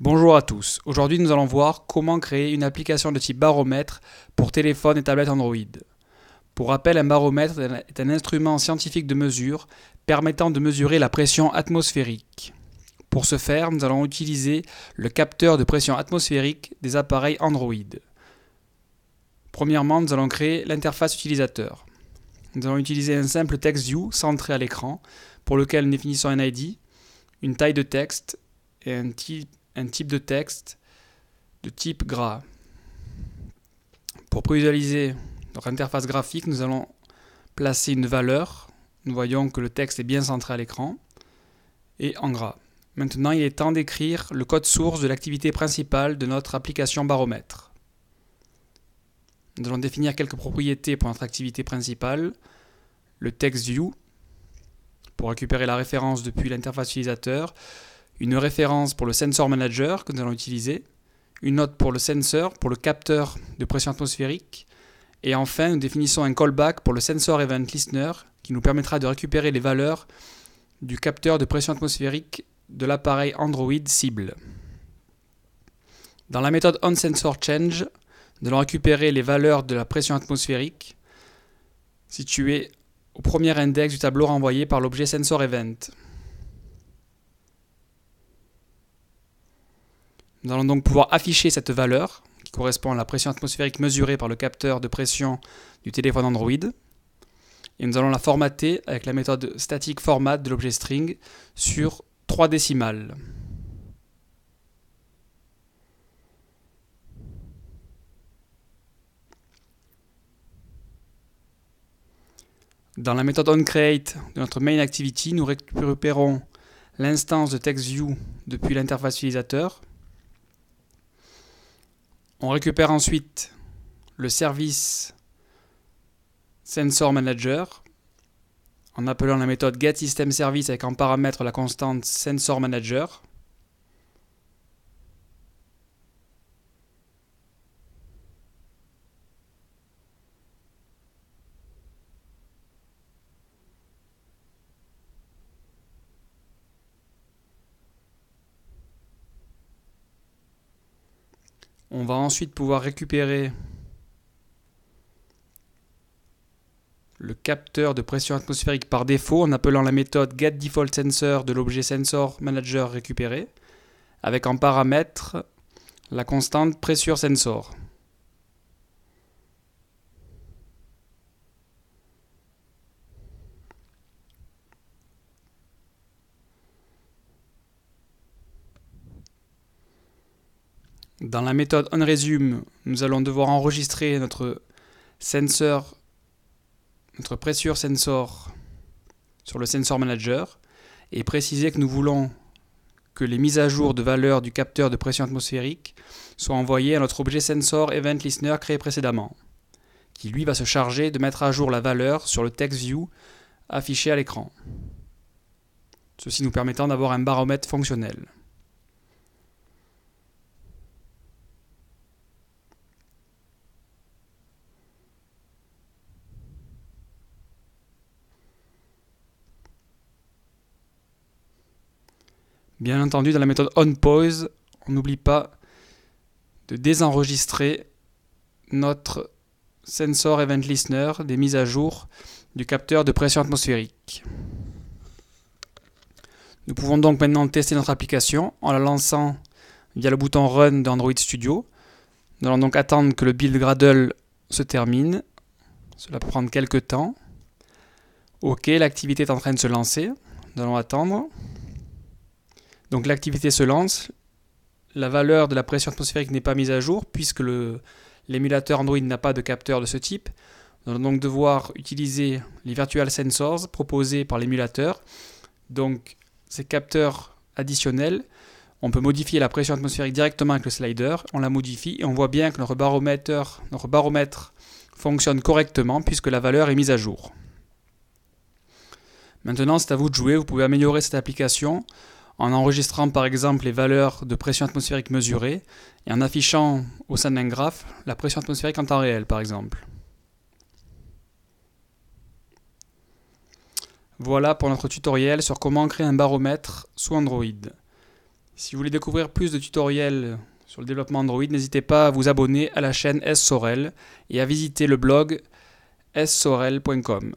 Bonjour à tous, aujourd'hui nous allons voir comment créer une application de type baromètre pour téléphone et tablette Android. Pour rappel, un baromètre est un instrument scientifique de mesure permettant de mesurer la pression atmosphérique. Pour ce faire, nous allons utiliser le capteur de pression atmosphérique des appareils Android. Premièrement, nous allons créer l'interface utilisateur. Nous allons utiliser un simple TextView centré à l'écran pour lequel nous définissons un ID, une taille de texte et un type un type de texte de type gras. Pour prévisualiser notre interface graphique, nous allons placer une valeur. Nous voyons que le texte est bien centré à l'écran et en gras. Maintenant, il est temps d'écrire le code source de l'activité principale de notre application baromètre. Nous allons définir quelques propriétés pour notre activité principale. Le texte view pour récupérer la référence depuis l'interface utilisateur une référence pour le sensor manager que nous allons utiliser, une note pour le sensor, pour le capteur de pression atmosphérique, et enfin nous définissons un callback pour le sensor event listener qui nous permettra de récupérer les valeurs du capteur de pression atmosphérique de l'appareil Android cible. Dans la méthode onSensorChange, nous allons récupérer les valeurs de la pression atmosphérique situées au premier index du tableau renvoyé par l'objet SensorEvent. Nous allons donc pouvoir afficher cette valeur qui correspond à la pression atmosphérique mesurée par le capteur de pression du téléphone Android. Et nous allons la formater avec la méthode static format de l'objet string sur 3 décimales. Dans la méthode onCreate de notre main activity, nous récupérons l'instance de TextView depuis l'interface utilisateur on récupère ensuite le service SensorManager en appelant la méthode getSystemService avec en paramètre la constante SensorManager. On va ensuite pouvoir récupérer le capteur de pression atmosphérique par défaut en appelant la méthode getDefaultSensor de l'objet récupéré avec en paramètre la constante pressure sensor. Dans la méthode onResume, nous allons devoir enregistrer notre sensor, notre pressure sensor sur le sensor manager et préciser que nous voulons que les mises à jour de valeur du capteur de pression atmosphérique soient envoyées à notre objet sensor event listener créé précédemment, qui lui va se charger de mettre à jour la valeur sur le text view affiché à l'écran. Ceci nous permettant d'avoir un baromètre fonctionnel. Bien entendu, dans la méthode onPause, on n'oublie pas de désenregistrer notre sensor event listener des mises à jour du capteur de pression atmosphérique. Nous pouvons donc maintenant tester notre application en la lançant via le bouton Run d'Android Studio. Nous allons donc attendre que le build Gradle se termine. Cela peut prendre quelques temps. Ok, l'activité est en train de se lancer. Nous allons attendre. Donc l'activité se lance, la valeur de la pression atmosphérique n'est pas mise à jour puisque l'émulateur Android n'a pas de capteur de ce type. Nous allons donc devoir utiliser les virtual sensors proposés par l'émulateur. Donc ces capteurs additionnels, on peut modifier la pression atmosphérique directement avec le slider, on la modifie et on voit bien que notre baromètre, notre baromètre fonctionne correctement puisque la valeur est mise à jour. Maintenant, c'est à vous de jouer, vous pouvez améliorer cette application en enregistrant par exemple les valeurs de pression atmosphérique mesurées et en affichant au sein d'un graphe la pression atmosphérique en temps réel par exemple. Voilà pour notre tutoriel sur comment créer un baromètre sous Android. Si vous voulez découvrir plus de tutoriels sur le développement Android, n'hésitez pas à vous abonner à la chaîne S Sorel et à visiter le blog sorel.com.